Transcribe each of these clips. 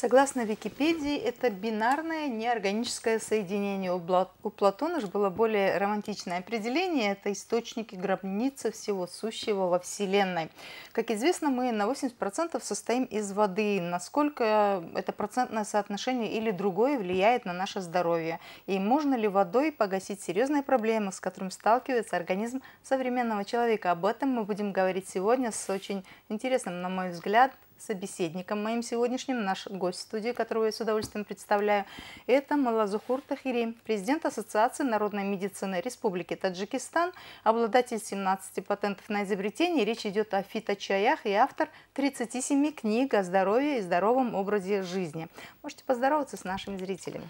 Согласно Википедии, это бинарное неорганическое соединение. У Платона же было более романтичное определение. Это источники гробницы всего сущего во Вселенной. Как известно, мы на 80% состоим из воды. Насколько это процентное соотношение или другое влияет на наше здоровье? И можно ли водой погасить серьезные проблемы, с которыми сталкивается организм современного человека? Об этом мы будем говорить сегодня с очень интересным, на мой взгляд, собеседником моим сегодняшним, наш гость студии, которого я с удовольствием представляю, это Малазухур Тахири, президент Ассоциации народной медицины Республики Таджикистан, обладатель 17 патентов на изобретение, речь идет о фиточаях и автор 37 книг о здоровье и здоровом образе жизни. Можете поздороваться с нашими зрителями.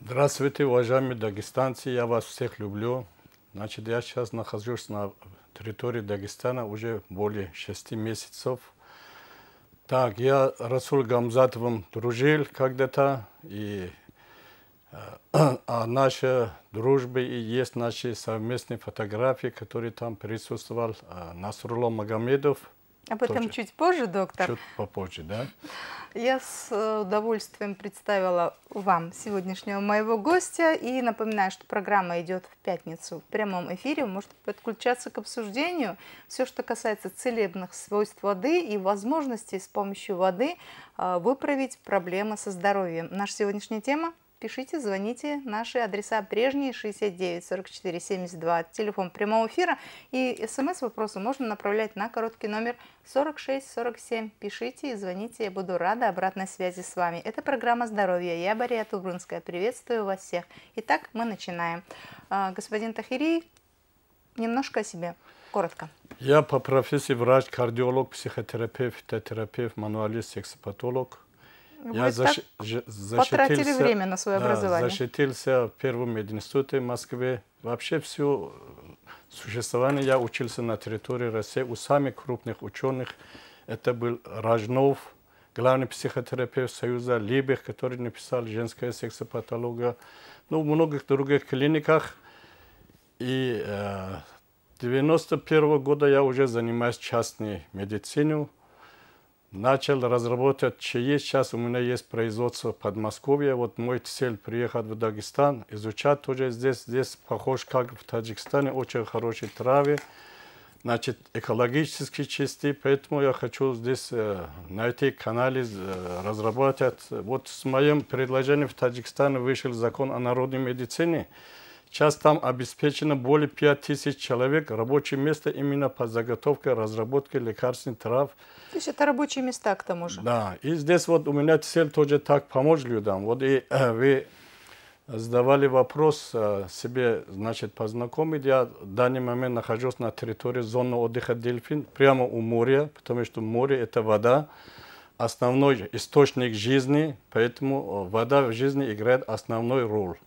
Здравствуйте, уважаемые дагестанцы, я вас всех люблю. Значит, я сейчас нахожусь на территории Дагестана уже более 6 месяцев – так, я Расуль Гамзатовым дружил когда-то, и э, а наша дружба и есть наши совместные фотографии, которые там присутствовал а Насрулла Магомедов – а Об этом тоже. чуть позже, доктор. Чуть попозже, да. Я с удовольствием представила вам сегодняшнего моего гостя и напоминаю, что программа идет в пятницу в прямом эфире. Вы можете подключаться к обсуждению. Все, что касается целебных свойств воды и возможностей с помощью воды а, выправить проблемы со здоровьем. Наша сегодняшняя тема – пишите, звоните. Наши адреса прежние 69 44 72, телефон прямого эфира. И смс-вопросы можно направлять на короткий номер 4647. Пишите и звоните, я буду рада обратной связи с вами. Это программа «Здоровье». Я Мария Тубрунская. Приветствую вас всех. Итак, мы начинаем. А, господин Тахири, немножко о себе. Коротко. Я по профессии врач, кардиолог, психотерапевт, терапевт мануалист, сексопатолог – вы Я защ... защитился... потратили время на свое да, образование. Защитился в первом институте в Москве. Вообще все э, существование я учился на территории России у самых крупных ученых. Это был Рожнов, главный психотерапевт Союза, Либих, который написал «Женская сексопатология». Ну, в многих других клиниках. И э, 91 -го года я уже занимаюсь частной медициной начал разработать есть Сейчас у меня есть производство в Подмосковье. Вот мой цель приехать в Дагестан, изучать тоже здесь. Здесь похож, как в Таджикистане, очень хорошие травы, значит, экологически чистые. Поэтому я хочу здесь э, найти каналы, э, разрабатывать. Вот с моим предложением в Таджикистане вышел закон о народной медицине. Сейчас там обеспечено более 5000 человек рабочее место именно по заготовке, разработке лекарственных трав. То есть это рабочие места к тому же? Да. И здесь вот у меня цель тоже так помочь людям. Вот и э, вы задавали вопрос э, себе, значит, познакомить. Я в данный момент нахожусь на территории зоны отдыха «Дельфин», прямо у моря, потому что море – это вода, основной источник жизни, поэтому э, вода в жизни играет основной роль.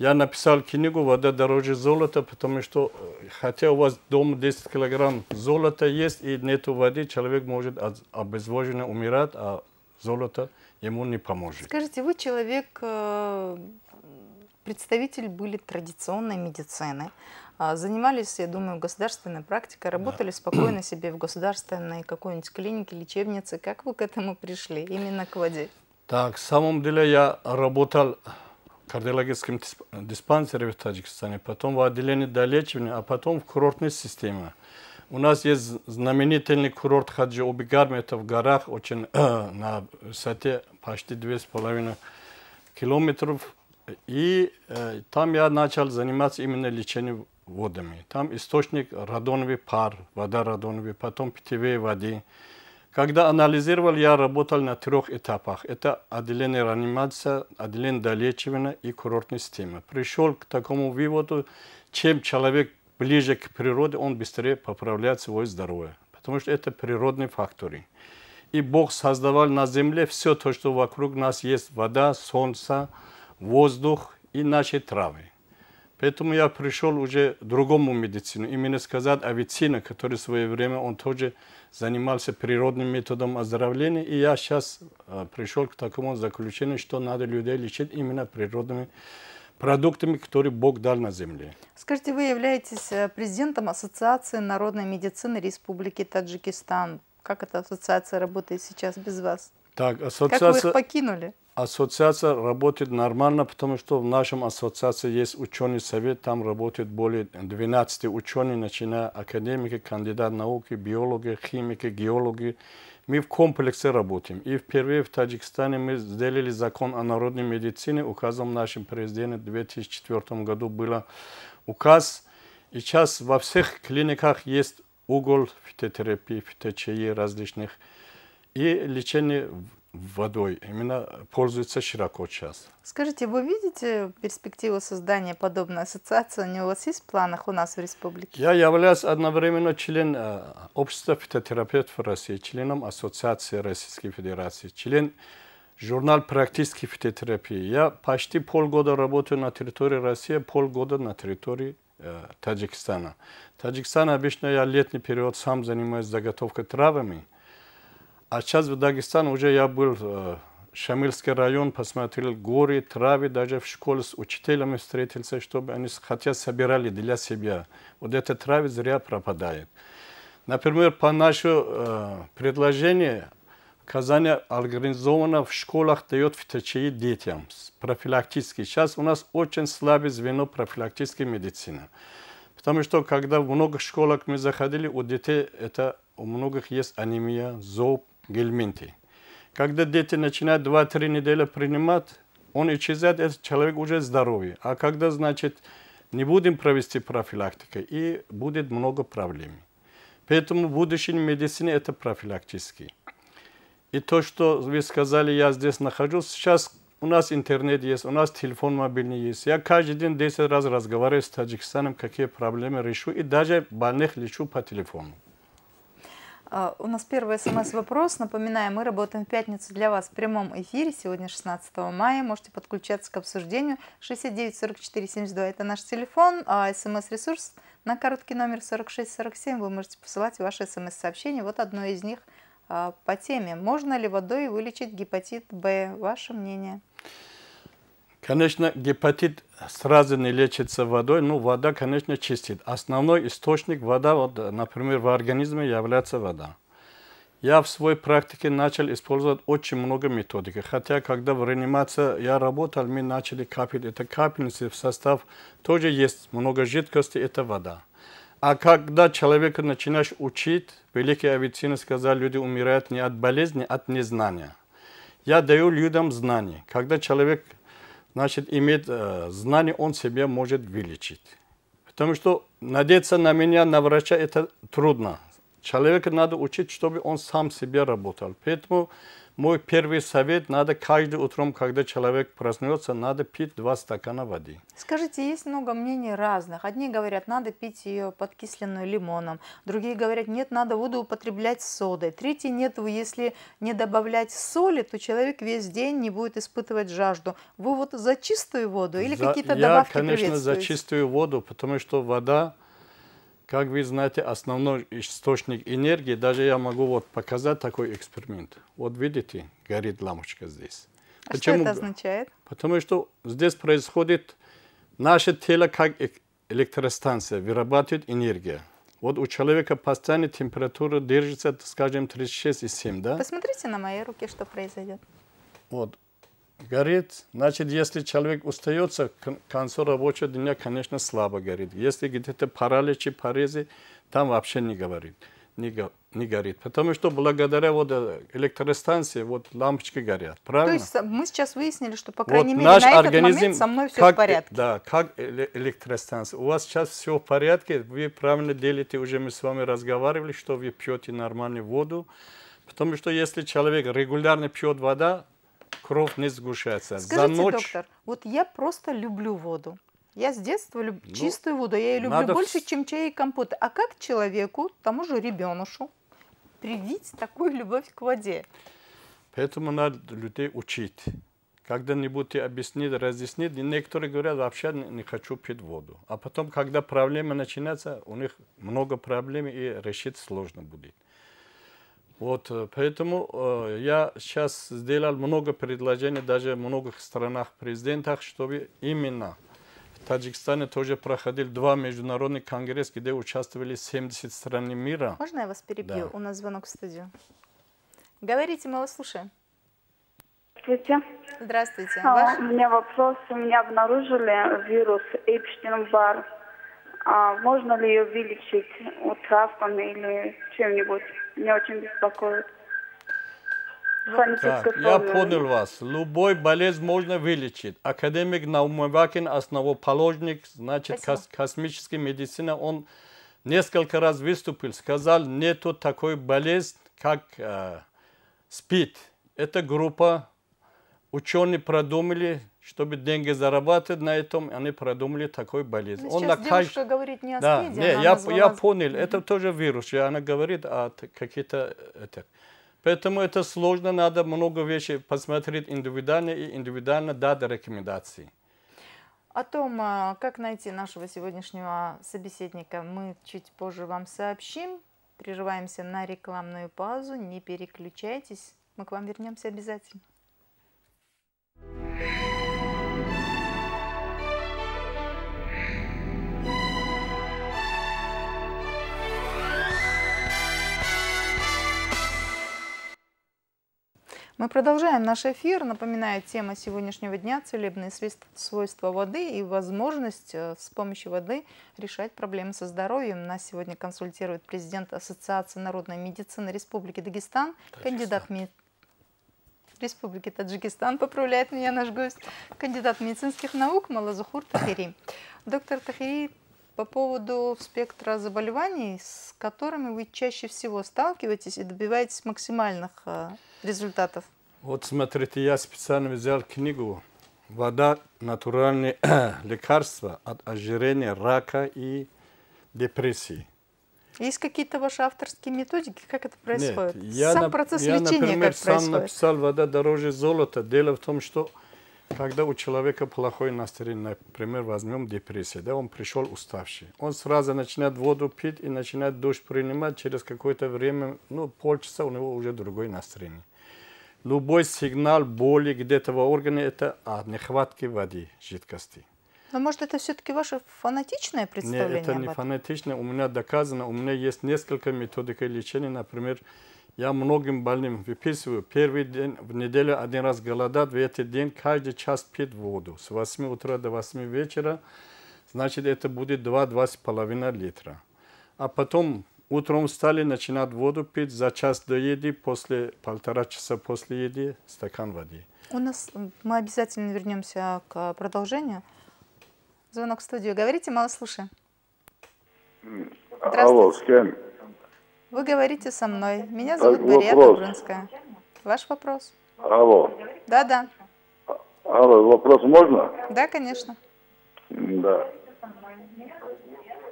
Я написал книгу «Вода дороже золота», потому что, э, хотя у вас дома 10 килограмм золота есть и нету воды, человек может от умирать, а золото ему не поможет. Скажите, вы человек, э, представитель были традиционной медицины, а, занимались, я думаю, государственной практикой, работали да. спокойно себе в государственной какой-нибудь клинике, лечебнице. Как вы к этому пришли, именно к воде? Так, в самом деле я работал Кардиологическим диспансере в Таджикистане, потом в отделении долечивания, а потом в курортной системе. У нас есть знаменительный курорт Хаджи Обигарм, это в горах, очень, на высоте почти 2,5 километров. И э, там я начал заниматься именно лечением водами. Там источник радоновый пар, вода радоновый, потом питьевые воды. Когда анализировал, я работал на трех этапах. Это отделение реанимации, отделение долечивания и курортной системы. Пришел к такому выводу, чем человек ближе к природе, он быстрее поправляет свое здоровье. Потому что это природные факторы. И Бог создавал на земле все то, что вокруг нас есть. Вода, солнце, воздух и наши травы. Поэтому я пришел уже к другому медицину, именно сказать Авицина, который в свое время он тоже занимался природным методом оздоровления. И я сейчас э, пришел к такому заключению, что надо людей лечить именно природными продуктами, которые Бог дал на земле. Скажите, вы являетесь э, президентом Ассоциации народной медицины Республики Таджикистан. Как эта ассоциация работает сейчас без вас? Так, ассоциация... Как вы их покинули? Ассоциация работает нормально, потому что в нашем ассоциации есть ученый совет, там работает более 12 ученых, начиная академики, кандидат науки, биологи, химики, геологи. Мы в комплексе работаем. И впервые в Таджикистане мы сделали закон о народной медицине. Указом нашим президента в 2004 году был указ. И сейчас во всех клиниках есть угол фитотерапии, фиточаи различных и лечение водой. Именно пользуется широко сейчас. Скажите, вы видите перспективу создания подобной ассоциации? Они у вас есть в планах у нас в республике? Я являюсь одновременно членом э, общества фитотерапевтов России, членом Ассоциации Российской Федерации, член журнал практической фитотерапии. Я почти полгода работаю на территории России, полгода на территории э, Таджикистана. Таджикистан обычно я летний период сам занимаюсь заготовкой травами – а сейчас в Дагестане уже я был в э, Шамильский район, посмотрел горы, травы, даже в школе с учителями встретился, чтобы они хотя собирали для себя. Вот эта трава зря пропадает. Например, по нашему э, предложению Казани организовано в школах дает втечи детям профилактически. Сейчас у нас очень слабое звено профилактической медицины. Потому что когда в много школах мы заходили, у детей это у многих есть анемия, зоб, гельминты. Когда дети начинают 2-3 недели принимать, он исчезает, этот человек уже здоровый. А когда, значит, не будем провести профилактику, и будет много проблем. Поэтому в будущем медицине это профилактически. И то, что вы сказали, я здесь нахожусь, сейчас у нас интернет есть, у нас телефон мобильный есть. Я каждый день 10 раз разговариваю с Таджикистаном, какие проблемы решу, и даже больных лечу по телефону. А, у нас первый смс-вопрос. Напоминаю, мы работаем в пятницу для вас в прямом эфире. Сегодня 16 мая. Можете подключаться к обсуждению. 694472. это наш телефон. А смс-ресурс на короткий номер 4647. вы можете посылать ваши смс-сообщения. Вот одно из них а, по теме. Можно ли водой вылечить гепатит Б? Ваше мнение? Конечно, гепатит сразу не лечится водой, но ну, вода, конечно, чистит. Основной источник вода, вот, например, в организме является вода. Я в своей практике начал использовать очень много методики, Хотя, когда в реанимации я работал, мы начали капель. Это капельницы в состав тоже есть много жидкости, это вода. А когда человека начинаешь учить, великий Авицина сказал, люди умирают не от болезни, а от незнания. Я даю людям знания. Когда человек значит, имеет э, знание, он себе может вылечить. Потому что надеяться на меня, на врача, это трудно. Человека надо учить, чтобы он сам себе работал. Поэтому мой первый совет, надо каждый утром, когда человек проснется, надо пить два стакана воды. Скажите, есть много мнений разных. Одни говорят, надо пить ее подкисленную лимоном. Другие говорят, нет, надо воду употреблять с содой. Третьи, нет, если не добавлять соли, то человек весь день не будет испытывать жажду. Вы вот за чистую воду или за... какие-то добавки Я, конечно, за чистую воду, потому что вода как вы знаете, основной источник энергии, даже я могу вот показать такой эксперимент. Вот видите, горит лампочка здесь. А Почему? что это означает? Потому что здесь происходит, наше тело как электростанция вырабатывает энергию. Вот у человека постоянно температура держится, скажем, 36,7, да? Посмотрите на моей руке, что произойдет. Вот, горит, значит, если человек устается, к концу рабочего дня, конечно, слабо горит. Если где-то параличи, порезы, там вообще не говорит, не, не горит. Потому что благодаря вот э, электростанции вот лампочки горят, правильно? То есть э, мы сейчас выяснили, что, по крайней вот мере, наш на организм, этот момент со мной все как, в э, порядке. Да, как электростанция. У вас сейчас все в порядке, вы правильно делите, уже мы с вами разговаривали, что вы пьете нормальную воду. Потому что если человек регулярно пьет вода, кровь не сгущается. Скажите, За ночь... доктор, вот я просто люблю воду. Я с детства люб... ну, чистую воду, я ее люблю надо... больше, чем чай и компот. А как человеку, тому же ребенышу, привить такую любовь к воде? Поэтому надо людей учить. Когда-нибудь объяснить, разъяснить. Некоторые говорят, вообще не хочу пить воду. А потом, когда проблемы начинаются, у них много проблем и решить сложно будет. Вот, э, поэтому э, я сейчас сделал много предложений, даже в многих странах, президентах, чтобы именно в Таджикистане тоже проходили два международных конгресса, где участвовали 70 стран мира. Можно я вас перебью? Да. У нас звонок в студию. Говорите, мы вас слушаем. Здравствуйте. Здравствуйте. А, У меня вопрос. У меня обнаружили вирус Эпштейн-Бар. А можно ли ее вылечить вот, травками или чем-нибудь? Меня очень беспокоит. Ну, так, я понял вас. Любой болезнь можно вылечить. Академик Наумовакин, основоположник, значит, кос космической медицины, он несколько раз выступил, сказал, нету такой болезнь как э, СПИД. Эта группа ученые продумали чтобы деньги зарабатывать на этом, они продумали такой болезнь. Но ну, Он сейчас наказ... девушка говорит не о да, спиде, не, я, назвала... я понял, это тоже вирус, и она говорит о каких-то... Э, это. Поэтому это сложно, надо много вещей посмотреть индивидуально и индивидуально дать рекомендации. О том, а, как найти нашего сегодняшнего собеседника, мы чуть позже вам сообщим. Приживаемся на рекламную паузу, не переключайтесь, мы к вам вернемся обязательно. Мы продолжаем наш эфир. Напоминаю, тема сегодняшнего дня – целебные свойства воды и возможность э, с помощью воды решать проблемы со здоровьем. Нас сегодня консультирует президент Ассоциации народной медицины Республики Дагестан, Таджикистан. кандидат мед... Республики Таджикистан, поправляет меня наш гость, кандидат медицинских наук Малазухур Тахири. Доктор Тахири, по поводу спектра заболеваний, с которыми вы чаще всего сталкиваетесь и добиваетесь максимальных э, результатов? Вот смотрите, я специально взял книгу «Вода – натуральные лекарства от ожирения, рака и депрессии». Есть какие-то ваши авторские методики? Как это происходит? Нет, я, сам на, процесс я, лечения например, как сам происходит? написал «Вода дороже золота». Дело в том, что когда у человека плохое настроение, например, возьмем депрессию, да, он пришел уставший, он сразу начинает воду пить и начинает душ принимать, через какое-то время, ну, полчаса у него уже другое настроение. Любой сигнал боли где-то в органе – это от нехватки воды, жидкости. Но а может это все-таки ваше фанатичное представление? Нет, это не фанатичное. У меня доказано, у меня есть несколько методик лечения, например, я многим больным выписываю первый день в неделю один раз голодать, в этот день каждый час пить воду с 8 утра до 8 вечера, значит это будет 2-2,5 литра. А потом утром встали, начинают воду пить за час до еды, после полтора часа после еды стакан воды. У нас мы обязательно вернемся к продолжению. Звонок в студию. Говорите, мало слушаем. Алло, с кем? Вы говорите со мной. Меня зовут вопрос. Мария Добрынская. Ваш вопрос. Алло. Да-да. Алло, вопрос можно? Да, конечно. Да.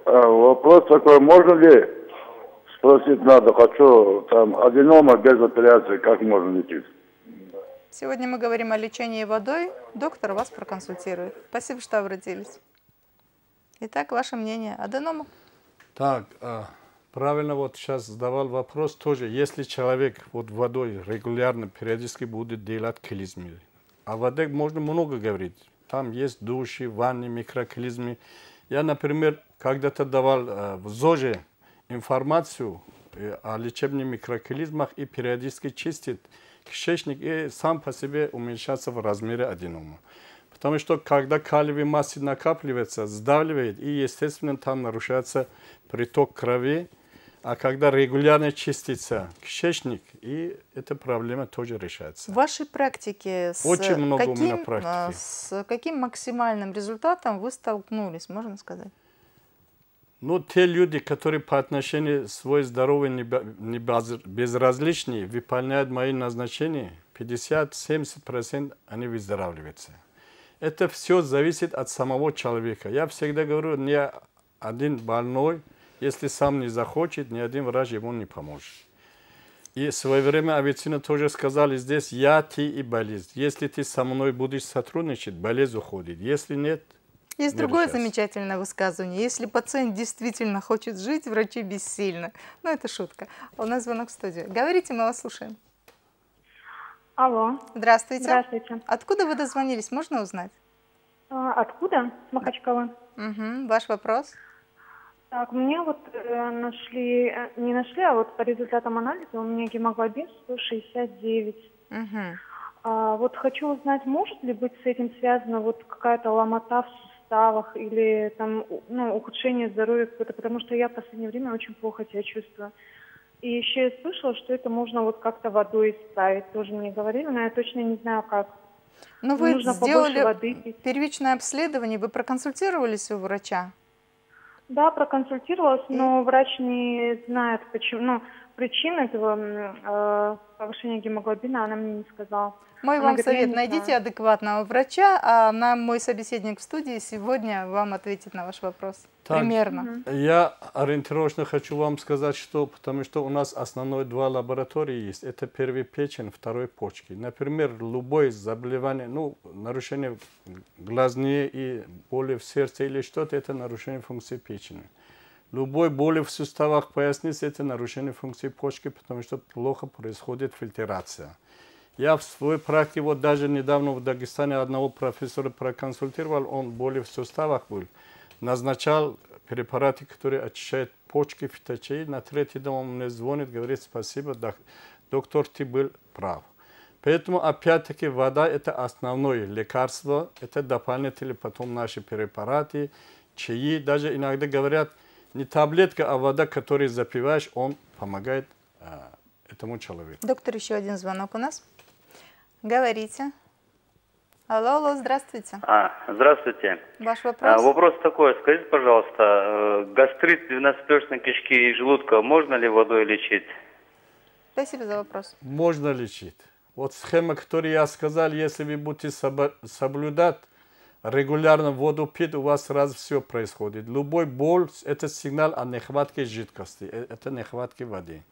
А, вопрос такой, можно ли спросить надо, хочу там аденома без операции, как можно лечить? Сегодня мы говорим о лечении водой. Доктор вас проконсультирует. Спасибо, что обратились. Итак, ваше мнение. Аденома? Так, а, Правильно вот сейчас задавал вопрос тоже. Если человек вот водой регулярно, периодически будет делать клизмы, о а воде можно много говорить. Там есть души, ванны, микроклизмы. Я, например, когда-то давал э, в ЗОЖе информацию э, о лечебных микроклизмах и периодически чистит кишечник и сам по себе уменьшается в размере аденома. Потому что когда калиевые массы накапливаются, сдавливает, и, естественно, там нарушается приток крови, а когда регулярно чистится кишечник, и эта проблема тоже решается. В вашей практике с очень много каким, у меня а, практики. С каким максимальным результатом вы столкнулись, можно сказать? Ну, те люди, которые по отношению свой здоровье не безразличны, выполняют мои назначения, 50-70% они выздоравливаются. Это все зависит от самого человека. Я всегда говорю, не один больной – если сам не захочет, ни один врач ему не поможет. И в свое время авицина тоже сказали здесь «я, ты и болезнь». Если ты со мной будешь сотрудничать, болезнь уходит. Если нет, есть другое решается. замечательное высказывание. Если пациент действительно хочет жить, врачи бессильны. Ну, это шутка. У нас звонок в студию. Говорите, мы вас слушаем. Алло. Здравствуйте. Здравствуйте. Откуда вы дозвонились? Можно узнать? А, откуда? С Махачкова. Угу. Ваш вопрос? Так, мне вот э, нашли, э, не нашли, а вот по результатам анализа у меня гемоглобин 169. Угу. А, вот хочу узнать, может ли быть с этим связана вот какая-то ломота в суставах или там ну, ухудшение здоровья какое-то, потому что я в последнее время очень плохо себя чувствую. И еще я слышала, что это можно вот как-то водой исправить, тоже мне говорили, но я точно не знаю как. Ну вы Нужно сделали воды первичное обследование, вы проконсультировались у врача? Да, проконсультировалась, но врач не знает, почему. Ну, причин этого э, повышения гемоглобина она мне не сказала. Мой она вам говорит, совет, найдите знаю. адекватного врача, а на мой собеседник в студии сегодня вам ответит на ваш вопрос. Так, Примерно. Я ориентировочно хочу вам сказать, что, потому что у нас основной два лаборатории есть. Это первый печень, второй почки. Например, любое заболевание, ну, нарушение глазные и боли в сердце или что-то, это нарушение функции печени. Угу. Любой боли в суставах поясницы – это нарушение функции почки, потому что плохо происходит фильтрация. Я в своей практике, вот даже недавно в Дагестане одного профессора проконсультировал, он боли в суставах был. Назначал препараты, которые очищают почки, фиточей. На третий день он мне звонит, говорит, спасибо, доктор, ты был прав. Поэтому, опять-таки, вода – это основное лекарство, это дополнительные потом наши препараты, чаи. Даже иногда говорят – не таблетка, а вода, которую запиваешь, он помогает а, этому человеку. Доктор, еще один звонок у нас. Говорите. Алло, алло, здравствуйте. А, здравствуйте. Ваш а, вопрос? А, вопрос такой, скажите, пожалуйста, э, гастрит двенадцатиперстной кишки и желудка можно ли водой лечить? Спасибо за вопрос. Можно лечить. Вот схема, которую я сказал, если вы будете соблюдать, регулярно воду пить, у вас сразу все происходит. Любой боль – это сигнал о нехватке жидкости, э, это нехватке воды.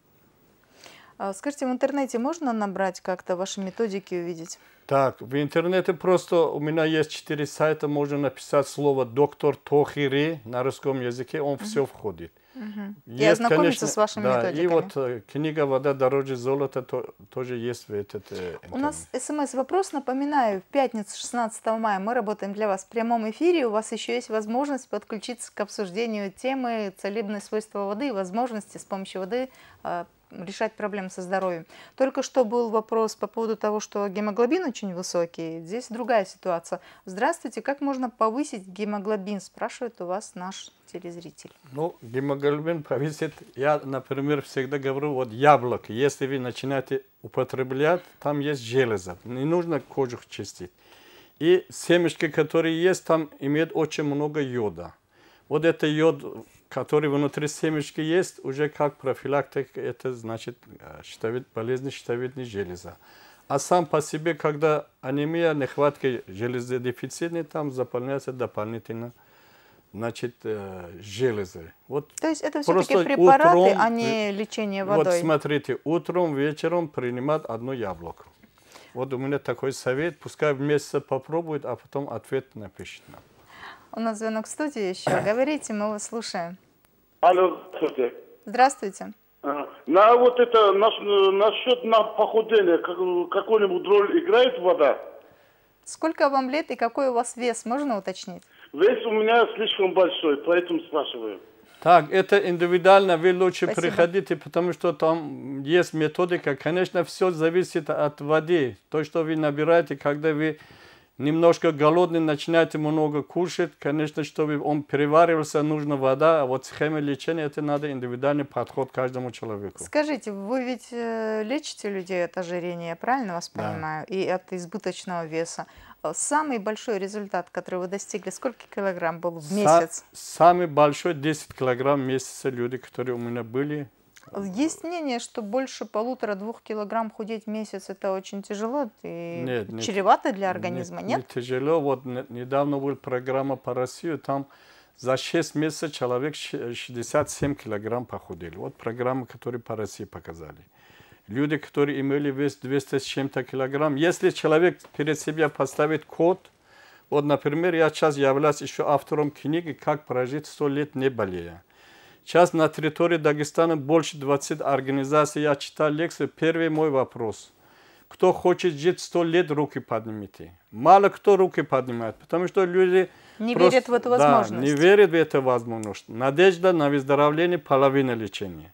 А скажите, в интернете можно набрать как-то ваши методики увидеть? Так, в интернете просто у меня есть четыре сайта, можно написать слово «доктор Тохири» на русском языке, он все входит. Угу. Нет, и ознакомиться конечно, с вашими да, методиками. И вот э, книга «Вода дороже золота» то, тоже есть в этот... Э, у нас смс-вопрос, напоминаю, в пятницу 16 мая мы работаем для вас в прямом эфире. У вас еще есть возможность подключиться к обсуждению темы целебные свойства воды и возможности с помощью воды э, решать проблемы со здоровьем. Только что был вопрос по поводу того, что гемоглобин очень высокий. Здесь другая ситуация. Здравствуйте, как можно повысить гемоглобин, спрашивает у вас наш телезритель. Ну, гемоглобин повысит, я, например, всегда говорю, вот яблоко, если вы начинаете употреблять, там есть железо, не нужно кожух чистить. И семечки, которые есть, там имеют очень много йода. Вот это йод который внутри семечки есть, уже как профилактика, это значит э, щитовид, болезнь щитовидной железы. А сам по себе, когда анемия, нехватка железы дефицитной, там заполняется дополнительно значит, э, железы. Вот То есть это все-таки препараты, а утром, а не лечение водой? Вот смотрите, утром, вечером принимать одно яблоко. Вот у меня такой совет, пускай вместе попробуют, а потом ответ напишет нам. У нас звонок в студии еще. Говорите, мы вас слушаем. Алло, здравствуйте. Здравствуйте. А, на вот это, нас, насчет на похудения, как, какую-нибудь роль играет вода? Сколько вам лет и какой у вас вес, можно уточнить? Вес у меня слишком большой, поэтому спрашиваю. Так, это индивидуально, вы лучше Спасибо. приходите, потому что там есть методика. Конечно, все зависит от воды. То, что вы набираете, когда вы немножко голодный, начинает много кушать. Конечно, чтобы он переваривался, нужна вода. А вот схема лечения, это надо индивидуальный подход каждому человеку. Скажите, вы ведь э, лечите людей от ожирения, я правильно вас да. понимаю? И от избыточного веса. Э, самый большой результат, который вы достигли, сколько килограмм был в месяц? Са самый большой 10 килограмм в месяц люди, которые у меня были, есть мнение, что больше полутора-двух килограмм худеть в месяц это очень тяжело и нет, нет, чревато для организма, нет? Нет, не тяжело. Вот недавно была программа по России, там за 6 месяцев человек 67 килограмм похудели. Вот программа, которую по России показали. Люди, которые имели вес 200 с чем-то килограмм, если человек перед себя поставит код, вот, например, я сейчас являюсь еще автором книги «Как прожить 100 лет не болея». Сейчас на территории Дагестана больше 20 организаций. Я читал лекции. Первый мой вопрос. Кто хочет жить 100 лет, руки поднимите. Мало кто руки поднимает, потому что люди... Не просто, верят в эту возможность. Да, не верят в эту возможность. Надежда на выздоровление – половина лечения.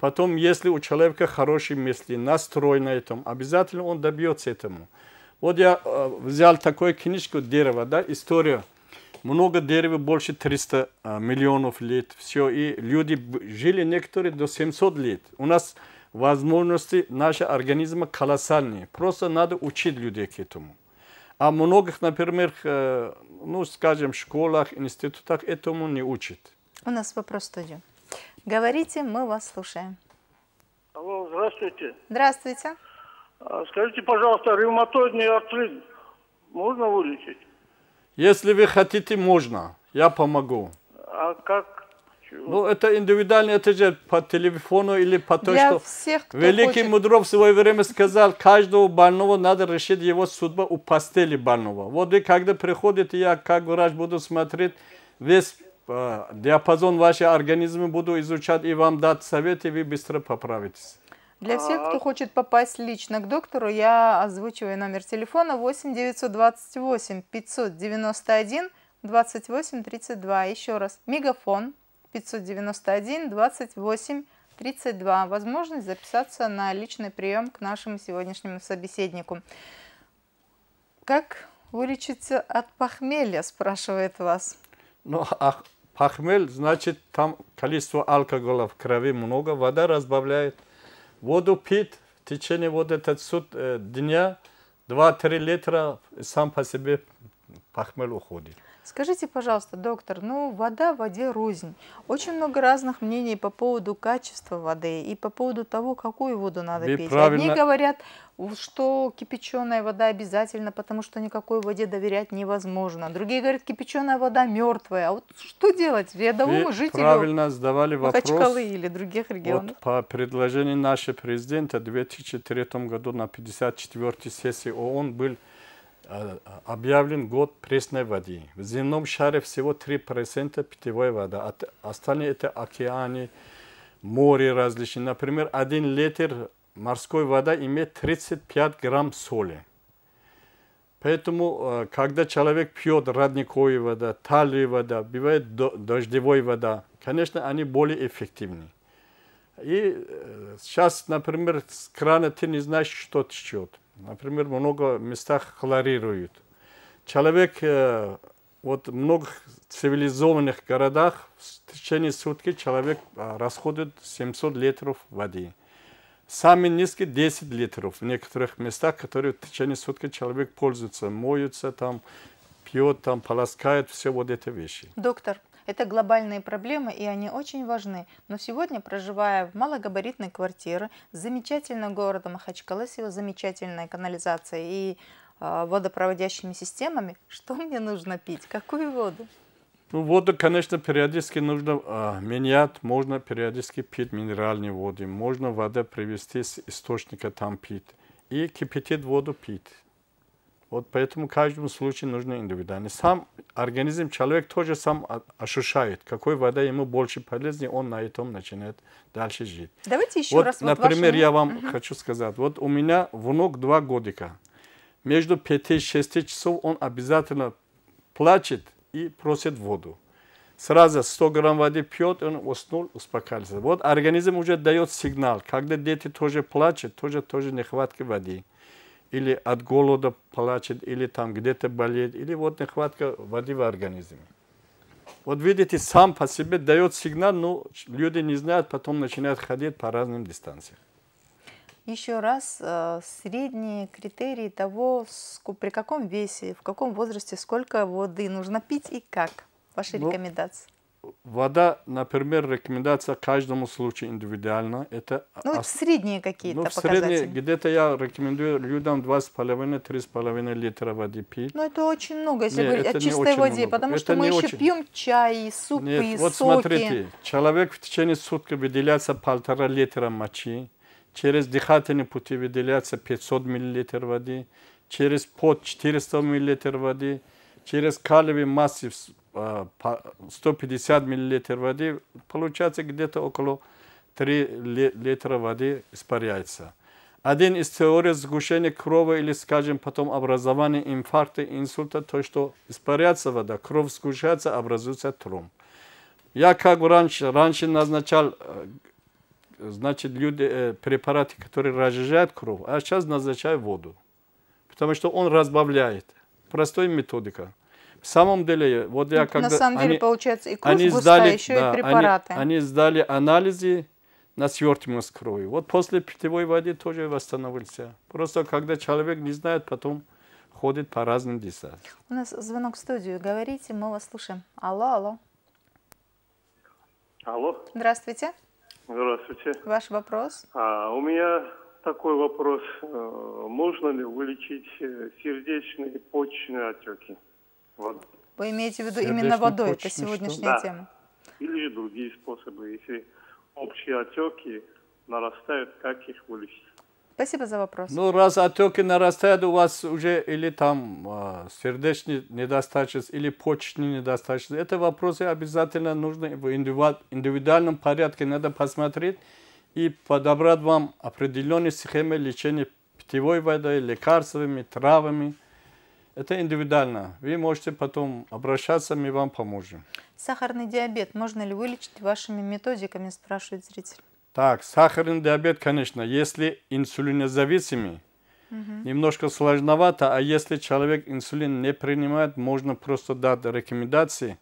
Потом, если у человека хорошие мысли, настрой на этом, обязательно он добьется этому. Вот я э, взял такую книжку «Дерево», да, историю много дерева, больше 300 а, миллионов лет, все, и люди жили некоторые до 700 лет. У нас возможности нашего организма колоссальные, просто надо учить людей к этому. А многих, например, э, ну, скажем, в школах, институтах этому не учат. У нас вопрос в студию. Говорите, мы вас слушаем. Алло, здравствуйте. Здравствуйте. А, скажите, пожалуйста, ревматоидный артрит можно вылечить? Если вы хотите, можно. Я помогу. А как? Ну, это индивидуально, это же по телефону или по то, Для что... всех, кто Великий хочет. Мудров в свое время сказал, каждого больного надо решить его судьба у постели больного. Вот вы когда приходите, я как врач буду смотреть весь э, диапазон вашего организма, буду изучать и вам дать советы, вы быстро поправитесь. Для всех, кто хочет попасть лично к доктору, я озвучиваю номер телефона 8 928 591 28 32. Еще раз, мегафон 591 28 32. Возможность записаться на личный прием к нашему сегодняшнему собеседнику. Как вылечиться от похмелья, спрашивает вас. Ну, а похмель, значит, там количество алкоголя в крови много, вода разбавляет – воду пить, в течение вот этот суд, э, дня 2-3 литра сам по себе похмель уходит. Скажите, пожалуйста, доктор, ну вода в воде рознь. Очень много разных мнений по поводу качества воды и по поводу того, какую воду надо Вы пить. Правильно... Одни говорят, что кипяченая вода обязательно, потому что никакой воде доверять невозможно. Другие говорят, кипяченая вода мертвая. А вот что делать рядовому Вы жителю правильно задавали вопрос Махачкалы или других регионов? Вот по предложению нашего президента в 2003 году на 54-й сессии ООН был а, а, объявлен год пресной воды. В земном шаре всего 3% питьевой воды, а остальные это океаны, море различные. Например, один литр морской воды имеет 35 грамм соли. Поэтому, когда человек пьет родниковую воду, талия воду, бывает дождевой вода, конечно, они более эффективны. И сейчас, э, например, с крана ты не знаешь, что течет. Например, много местах хлорируют. Человек, э, вот в многих цивилизованных городах в течение сутки человек э, расходует 700 литров воды. Самый низкий 10 литров в некоторых местах, которые в течение сутки человек пользуется, моется там, пьет там, полоскает, все вот эти вещи. Доктор, это глобальные проблемы, и они очень важны. Но сегодня, проживая в малогабаритной квартире, с замечательным городом Махачкала с его замечательной канализацией и э, водопроводящими системами, что мне нужно пить? Какую воду? Ну, воду, конечно, периодически нужно а, менять, можно периодически пить минеральные воды, можно вода привезти с источника там пить и кипятить воду пить. Вот поэтому каждому случаю нужно индивидуально. Сам организм, человек тоже сам а, ощущает, какой вода ему больше полезнее, он на этом начинает дальше жить. Давайте еще вот, раз. Вот например, вашим... я вам угу. хочу сказать, вот у меня внук два годика. Между 5 и 6 часов он обязательно плачет и просит воду. Сразу 100 грамм воды пьет, он уснул, успокаивается. Вот организм уже дает сигнал, когда дети тоже плачут, тоже, тоже нехватки воды или от голода плачет, или там где-то болеет, или вот нехватка воды в организме. Вот видите, сам по себе дает сигнал, но ну, люди не знают, потом начинают ходить по разным дистанциям. Еще раз, э, средние критерии того, при каком весе, в каком возрасте, сколько воды нужно пить и как. Ваши ну, рекомендации вода, например, рекомендация каждому случаю индивидуально. Это ну, ос... средние какие-то ну, показатели. Средние, где-то я рекомендую людям 2,5-3,5 литра воды пить. Ну это очень много, если говорить о чистой воде, много. потому это что мы еще очень... пьем чай, супы, Нет, соки. Вот смотрите, человек в течение суток выделяется полтора литра мочи, через дыхательные пути выделяется 500 мл воды, через пот 400 мл воды, через калиевые массы 150 э, миллилитров воды, получается где-то около 3 литра воды испаряется. Один из теорий сгущения крови или, скажем, потом образования инфаркта, инсульта, то, что испаряется вода, кровь сгущается, образуется тромб. Я как раньше, раньше назначал э, значит, люди, э, препараты, которые разжижают кровь, а сейчас назначаю воду. Потому что он разбавляет. Простой методика. В самом деле, вот я ну, когда... На самом деле, они, получается, и кровь они густая, сдали, еще да, и препараты. Они, они сдали анализы на свертываемость крови. Вот после питьевой воды тоже восстановился. Просто когда человек не знает, потом ходит по разным дистанциям. У нас звонок в студию. Говорите, мы вас слушаем. Алло, алло. Алло. Здравствуйте. Здравствуйте. Ваш вопрос? А, у меня такой вопрос. Э, можно ли вылечить э, сердечные и почечные отеки? воду. Вы имеете в виду именно водой, это сегодняшняя что? тема? Или другие способы, если общие отеки нарастают, как их вылечить? Спасибо за вопрос. Ну, раз отеки нарастают у вас уже или там а, сердечный недостаточность, или почечный недостаточность, это вопросы обязательно нужно в индивидуальном порядке надо посмотреть и подобрать вам определенные схемы лечения питьевой водой, лекарствами, травами. Это индивидуально. Вы можете потом обращаться, мы вам поможем. Сахарный диабет можно ли вылечить вашими методиками, спрашивает зритель. Так, сахарный диабет, конечно, если инсулинозависимый, угу. немножко сложновато, а если человек инсулин не принимает, можно просто дать рекомендации.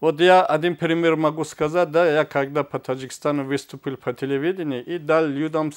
Вот я один пример могу сказать, да, я когда по Таджикистану выступил по телевидению и дал людям